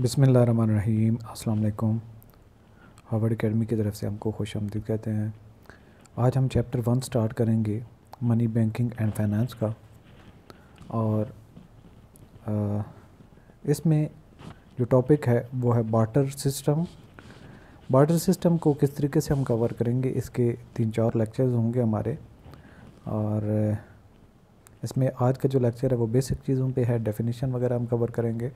बिसमिल्ल रहीम अस्सलाम Harvard academy की तरफ से हमको खुश आमदी कहते हैं आज हम चैप्टर वन स्टार्ट करेंगे मनी बैंकिंग एंड फाइनेंस का और इसमें जो टॉपिक है वो है बाटर सिस्टम बाटर सिस्टम को किस तरीके से हम कवर करेंगे इसके तीन चार लेक्चर्स होंगे हमारे और इसमें आज का जो लेक्चर है वो बेसिक चीज़ों पे है डेफिनेशन वगैरह हम कवर करेंगे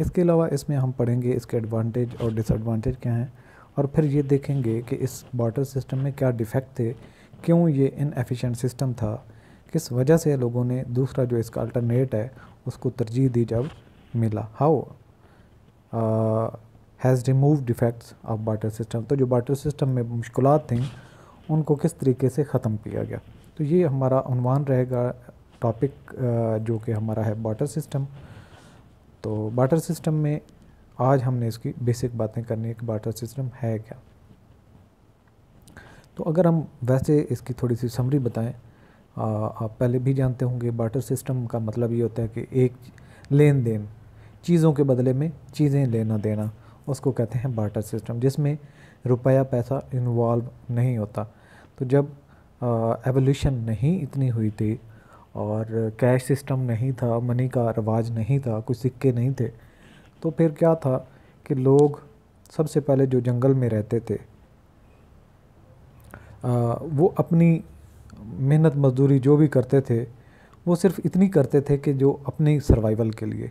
इसके अलावा इसमें हम पढ़ेंगे इसके एडवांटेज और डिसएडवांटेज क्या हैं और फिर ये देखेंगे कि इस वाटर सिस्टम में क्या डिफेक्ट थे क्यों ये इनएफिशिएंट सिस्टम था किस वजह से लोगों ने दूसरा जो इसका अल्टरनेट है उसको तरजीह दी जब मिला how has remove defects of water system तो जो वाटर सिस्टम में मुश्किल थी उनको किस तरीके से ख़त्म किया गया तो ये हमारा उनवान रहेगा टॉपिक uh, जो कि हमारा है वाटर सिस्टम तो बाटर सिस्टम में आज हमने इसकी बेसिक बातें करनी है कि बाटर सिस्टम है क्या तो अगर हम वैसे इसकी थोड़ी सी समरी बताएं आप पहले भी जानते होंगे बाटर सिस्टम का मतलब ये होता है कि एक लेन देन चीज़ों के बदले में चीज़ें लेना देना उसको कहते हैं बाटर सिस्टम जिसमें रुपया पैसा इन्वॉल्व नहीं होता तो जब एवोल्यूशन नहीं इतनी हुई थी और कैश सिस्टम नहीं था मनी का रवाज नहीं था कुछ सिक्के नहीं थे तो फिर क्या था कि लोग सबसे पहले जो जंगल में रहते थे आ, वो अपनी मेहनत मजदूरी जो भी करते थे वो सिर्फ इतनी करते थे कि जो अपनी सर्वाइवल के लिए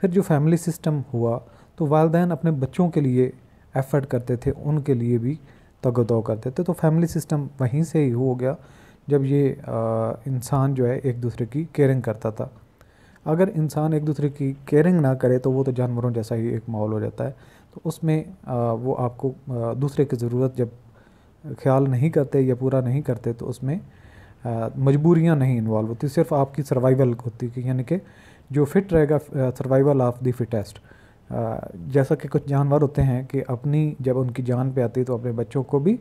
फिर जो फैमिली सिस्टम हुआ तो वालदेन अपने बच्चों के लिए एफ़र्ट करते थे उनके लिए भी तगदौ करते थे तो फैमिली सिस्टम वहीं से ही हो गया जब ये इंसान जो है एक दूसरे की केयरिंग करता था अगर इंसान एक दूसरे की केयरिंग ना करे तो वो तो जानवरों जैसा ही एक माहौल हो जाता है तो उसमें वो आपको दूसरे की ज़रूरत जब ख्याल नहीं करते या पूरा नहीं करते तो उसमें मजबूरियाँ नहीं इन्वॉल्व होती सिर्फ आपकी सर्वाइवल होती कि यानी कि जो फिट रहेगा सर्वाइवल ऑफ द फिटेस्ट जैसा कि कुछ जानवर होते हैं कि अपनी जब उनकी जान पे आती है तो अपने बच्चों को भी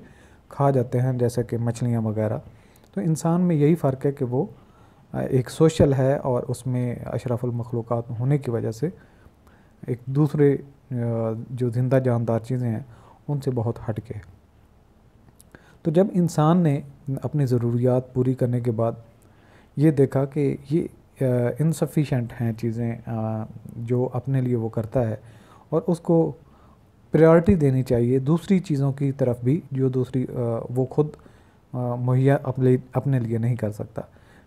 खा जाते हैं जैसे कि मछलियाँ वगैरह तो इंसान में यही फ़र्क है कि वो एक सोशल है और उसमें अशरफुलमखलूक़ होने की वजह से एक दूसरे जो जिंदा जानदार चीज़ें हैं उनसे बहुत हट के तो जब इंसान ने अपनी ज़रूरियात पूरी करने के बाद ये देखा कि ये इनसफिशेंट हैं चीज़ें जो अपने लिए वो करता है और उसको प्रायोरिटी देनी चाहिए दूसरी चीज़ों की तरफ भी जो दूसरी वो खुद मुहैया अपने अपने लिए नहीं कर सकता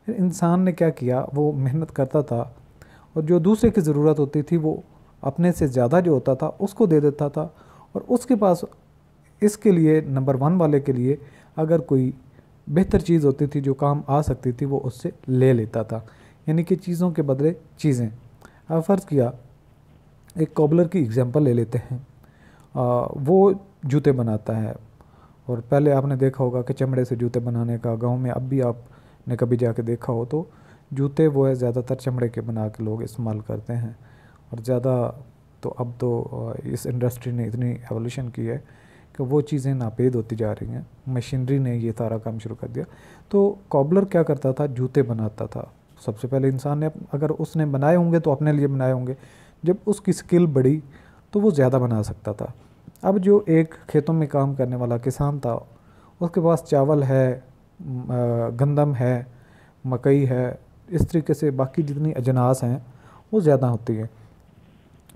फिर इंसान ने क्या किया वो मेहनत करता था और जो दूसरे की ज़रूरत होती थी वो अपने से ज़्यादा जो होता था उसको दे देता था और उसके पास इसके लिए नंबर वन वाले के लिए अगर कोई बेहतर चीज़ होती थी जो काम आ सकती थी वो उससे ले लेता था यानी कि चीज़ों के बदले चीज़ें अब फ़र्ज़ किया एक कॉबलर की एग्जांपल ले लेते हैं आ, वो जूते बनाता है और पहले आपने देखा होगा कि चमड़े से जूते बनाने का गांव में अब भी आपने कभी जाके देखा हो तो जूते वो है ज़्यादातर चमड़े के बना के लोग इस्तेमाल करते हैं और ज़्यादा तो अब तो इस इंडस्ट्री ने इतनी एवोल्यूशन की है कि वो चीज़ें नापेद होती जा रही हैं मशीनरी ने ये सारा काम शुरू कर दिया तो कॉबलर क्या करता था जूते बनाता था सबसे पहले इंसान ने अगर उसने बनाए होंगे तो अपने लिए बनाए होंगे जब उसकी स्किल बढ़ी तो वो ज़्यादा बना सकता था अब जो एक खेतों में काम करने वाला किसान था उसके पास चावल है गंदम है मकई है इस तरीके से बाकी जितनी अजनास हैं वो ज़्यादा होती है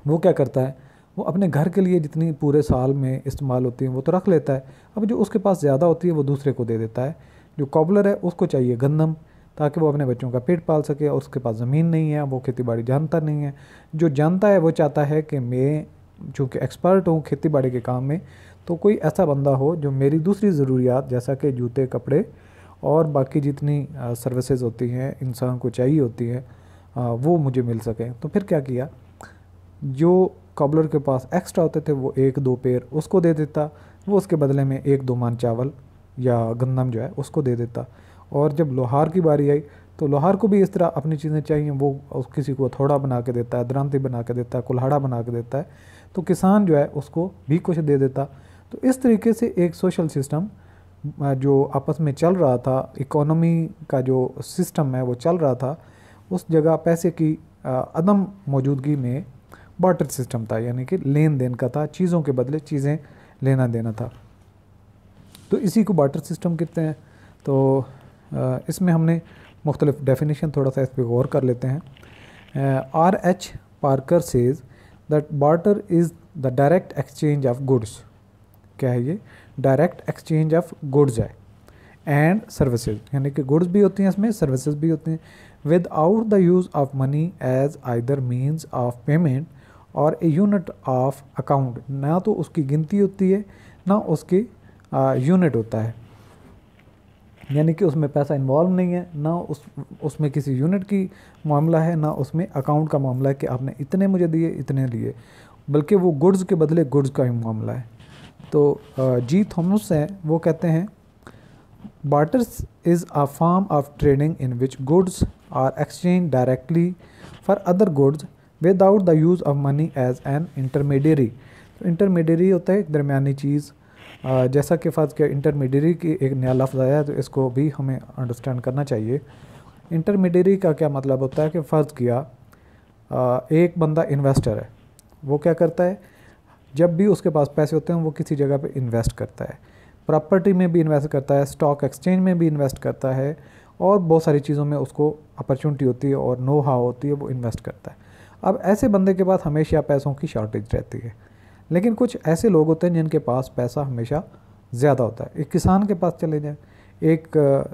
वो क्या करता है वो अपने घर के लिए जितनी पूरे साल में इस्तेमाल होती हैं वो तो रख लेता है अब जो उसके पास ज़्यादा होती है वो दूसरे को दे देता है जो कॉबलर है उसको चाहिए गंदम ताकि वो अपने बच्चों का पेट पाल सके और उसके पास ज़मीन नहीं है वो खेती बाड़ी जानता नहीं है जो जानता है वो चाहता है कि मैं जो कि एक्सपर्ट हूँ खेती बाड़ी के काम में तो कोई ऐसा बंदा हो जो मेरी दूसरी ज़रूरियात जैसा कि जूते कपड़े और बाकी जितनी सर्विसेज होती हैं इंसान को चाहिए होती हैं वो मुझे मिल सकें तो फिर क्या किया जो कॉबलर के पास एक्स्ट्रा होते थे वो एक दो पेड़ उसको दे देता वो उसके बदले में एक दो मान चावल या गंदम जो है उसको दे देता और जब लोहार की बारी आई तो लोहार को भी इस तरह अपनी चीज़ें चाहिए वो किसी को थोड़ा बना के देता है द्रांति बना के देता है कुल्हाड़ा बना के देता है तो किसान जो है उसको भी कुछ दे देता तो इस तरीके से एक सोशल सिस्टम जो आपस में चल रहा था इकोनॉमी का जो सिस्टम है वो चल रहा था उस जगह पैसे की अदम मौजूदगी में बाटर सिस्टम था यानी कि लेन देन का था चीज़ों के बदले चीज़ें लेना देना था तो इसी को बाटर सिस्टम कहते हैं तो इसमें हमने मुख्तलिफ डेफिनेशन थोड़ा सा इस पर गौर कर लेते हैं R H Parker says that barter is the direct exchange of goods क्या है ये डायरेक्ट एक्सचेंज ऑफ गुड्स है एंड सर्विसेज यानी कि गुड्स भी होती हैं इसमें सर्विसेज भी होती हैं without the use of money as either means of payment और ए यूनिट ऑफ अकाउंट ना तो उसकी गिनती होती है ना उसकी यूनिट होता है यानी कि उसमें पैसा इन्वॉल्व नहीं है ना उस उसमें किसी यूनिट की मामला है ना उसमें अकाउंट का मामला है कि आपने इतने मुझे दिए इतने लिए बल्कि वो गुड्स के बदले गुड्स का ही मामला है तो जी थॉमस हैं वो कहते हैं barters is a form of trading in which goods are exchanged directly for other goods without the use of money as an intermediary intermediary होता है एक दरमिया चीज़ जैसा कि फ़र्ज़ किया इंटरमीडियरी की एक नया लफ्ज़ आया है तो इसको भी हमें अंडरस्टैंड करना चाहिए इंटरमीडियरी का क्या मतलब होता है कि फ़र्ज़ किया एक बंदा इन्वेस्टर है वो क्या करता है जब भी उसके पास पैसे होते हैं वो किसी जगह पे इन्वेस्ट करता है प्रॉपर्टी में भी इन्वेस्ट करता है स्टॉक एक्सचेंज में भी इन्वेस्ट करता है और बहुत सारी चीज़ों में उसको अपॉर्चुनिटी होती है और नो हाउ होती है वो इन्वेस्ट करता है अब ऐसे बंदे के पास हमेशा पैसों की शॉर्टेज रहती है लेकिन कुछ ऐसे लोग होते हैं जिनके पास पैसा हमेशा ज़्यादा होता है एक किसान के पास चले जाएँ एक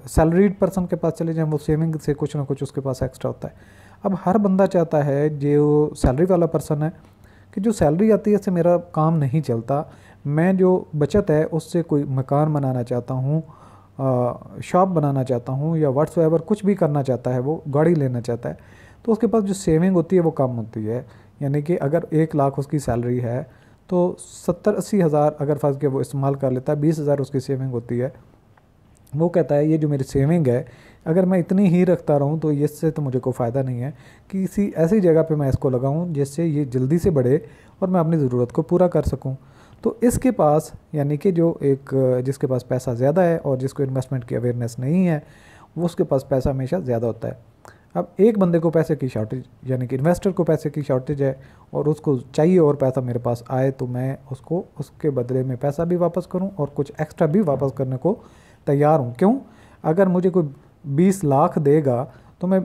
सैलरीड पर्सन के पास चले जाएँ वो सेविंग से कुछ ना कुछ उसके पास एक्स्ट्रा होता है अब हर बंदा चाहता है जो सैलरी वाला पर्सन है कि जो सैलरी आती है इससे मेरा काम नहीं चलता मैं जो बचत है उससे कोई मकान बनाना चाहता हूँ शॉप बनाना चाहता हूँ या व्हाट्स एवर कुछ भी करना चाहता है वो गाड़ी लेना चाहता है तो उसके पास जो सेविंग होती है वो कम होती है यानी कि अगर एक लाख उसकी सैलरी है तो सत्तर अस्सी हज़ार अगर फंस के वो इस्तेमाल कर लेता है बीस हज़ार उसकी सेविंग होती है वो कहता है ये जो मेरी सेविंग है अगर मैं इतनी ही रखता रहूँ तो इससे तो मुझे कोई फ़ायदा नहीं है किसी ऐसी जगह पे मैं इसको लगाऊँ जिससे ये जल्दी से बढ़े और मैं अपनी ज़रूरत को पूरा कर सकूँ तो इसके पास यानी कि जो एक जिसके पास पैसा ज़्यादा है और जिसको इन्वेस्टमेंट की अवेयरनेस नहीं है वो उसके पास पैसा हमेशा ज़्यादा होता है अब एक बंदे को पैसे की शॉर्टेज यानी कि इन्वेस्टर को पैसे की शॉर्टेज है और उसको चाहिए और पैसा मेरे पास आए तो मैं उसको उसके बदले में पैसा भी वापस करूं और कुछ एक्स्ट्रा भी वापस करने को तैयार हूं क्यों अगर मुझे कोई बीस लाख देगा तो मैं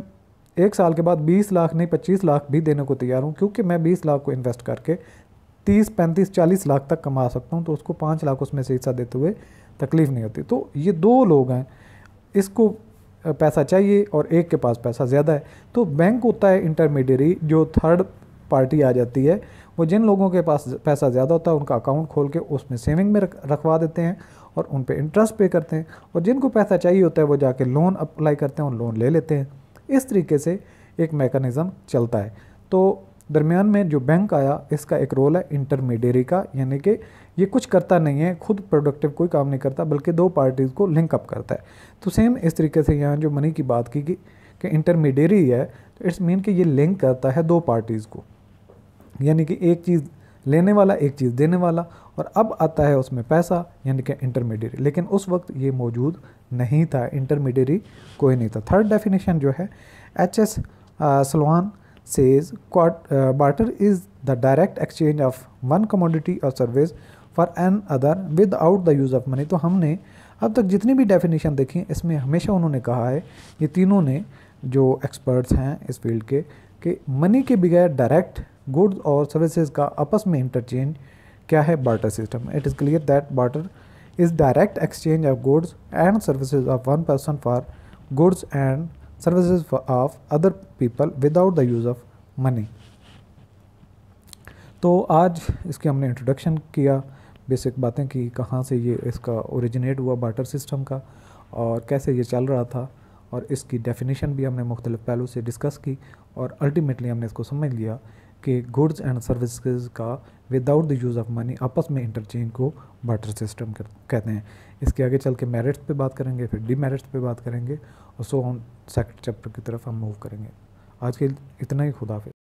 एक साल के बाद बीस लाख नहीं पच्चीस लाख भी देने को तैयार हूँ क्योंकि मैं बीस लाख को इन्वेस्ट करके तीस पैंतीस चालीस लाख तक कमा सकता हूँ तो उसको पाँच लाख उसमें से हिस्सा देते हुए तकलीफ़ नहीं होती तो ये दो लोग हैं इसको पैसा चाहिए और एक के पास पैसा ज़्यादा है तो बैंक होता है इंटरमीडियरी जो थर्ड पार्टी आ जाती है वो जिन लोगों के पास पैसा ज़्यादा होता है उनका अकाउंट खोल के उसमें सेविंग में रखवा देते हैं और उन पर इंटरेस्ट पे करते हैं और जिनको पैसा चाहिए होता है वो जाके लोन अप्लाई करते हैं और लोन ले लेते हैं इस तरीके से एक मेकनिज़म चलता है तो दरमियान में जो बैंक आया इसका एक रोल है इंटरमीडियरी का यानी कि ये कुछ करता नहीं है खुद प्रोडक्टिव कोई काम नहीं करता बल्कि दो पार्टीज़ को लिंकअप करता है तो सेम इस तरीके से यहाँ जो मनी की बात की कि इंटरमीडियरी है तो इट्स मीन कि ये लिंक करता है दो पार्टीज़ को यानी कि एक चीज़ लेने वाला एक चीज़ देने वाला और अब आता है उसमें पैसा यानी कि इंटरमीडियरी लेकिन उस वक्त ये मौजूद नहीं था इंटरमीडियरी कोई नहीं था थर्ड डेफिनेशन जो है H S Salwan says barter is the direct exchange of one commodity or service for an other without the use of money तो हमने अब तक जितनी भी definition देखी इसमें हमेशा उन्होंने कहा है ये तीनों ने जो experts हैं इस field के कि money के बगैर direct goods और services का आपस में interchange क्या है barter system? It is clear that barter is direct exchange of goods and services of one person for goods and services of other people without the use of money तो आज इसके हमने introduction किया basic बातें कि कहाँ से ये इसका ओरिजिनेट हुआ बाटर सिस्टम का और कैसे ये चल रहा था और इसकी डेफिनेशन भी हमने मुख्तलिफ़ पहलू से डिस्कस की और अल्टीमेटली हमने इसको समझ लिया के गुड्स एंड सर्विसेज का without the use of money आपस में इंटरचेंज को बाटर सिस्टम कहते हैं इसके आगे चल के मेरिट्स पे बात करेंगे फिर डी मेरिट्स पर बात करेंगे और सो हम सेकेंड चैप्टर की तरफ हम मूव करेंगे आज के इतना ही खुदाफिज